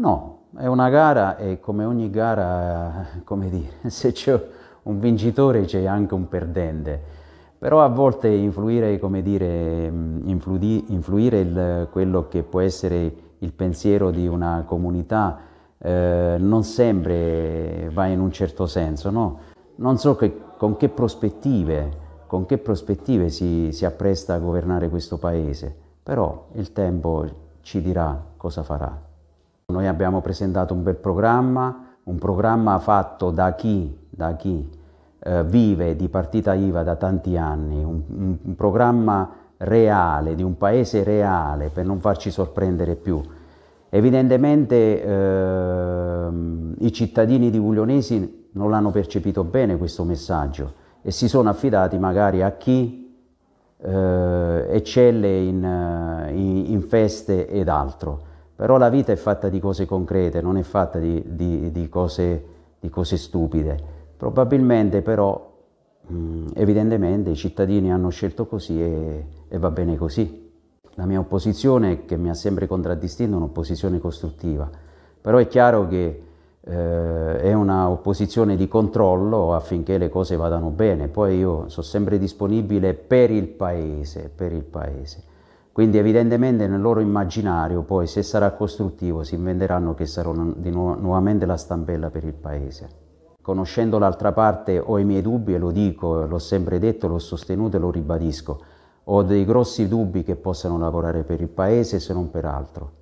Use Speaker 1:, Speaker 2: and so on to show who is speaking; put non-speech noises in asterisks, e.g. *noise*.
Speaker 1: No, è una gara e come ogni gara, *laughs* come dire, *laughs* se c'è un vincitore c'è anche un perdente. Però a volte influire, come dire, mm, influire il, quello che può essere il pensiero di una comunità eh, non sempre va in un certo senso, no? Non so che, con che prospettive, con che prospettive si, si appresta a governare questo paese, però il tempo ci dirà cosa farà. Noi abbiamo presentato un bel programma, un programma fatto da chi, da chi eh, vive di partita IVA da tanti anni, un, un programma reale, di un paese reale, per non farci sorprendere più. Evidentemente eh, i cittadini di Guglionesi non l'hanno percepito bene questo messaggio e si sono affidati magari a chi eh, eccelle in, eh, in, in feste ed altro. Però la vita è fatta di cose concrete, non è fatta di, di, di, cose, di cose, stupide. Probabilmente però, mm, evidentemente, i cittadini hanno scelto così e, e va bene così. La mia opposizione, che mi ha sempre contraddistinto, è un'opposizione costruttiva. Però è chiaro che eh, è una opposizione di controllo affinché le cose vadano bene. Poi io sono sempre disponibile per il paese, per il paese. Quindi evidentemente nel loro immaginario poi se sarà costruttivo si inventeranno che sarò nu nuovamente la stampella per il paese. Conoscendo l'altra parte ho i miei dubbi e lo dico, l'ho sempre detto, l'ho sostenuto e lo ribadisco. Ho dei grossi dubbi che possano lavorare per il paese se non per altro.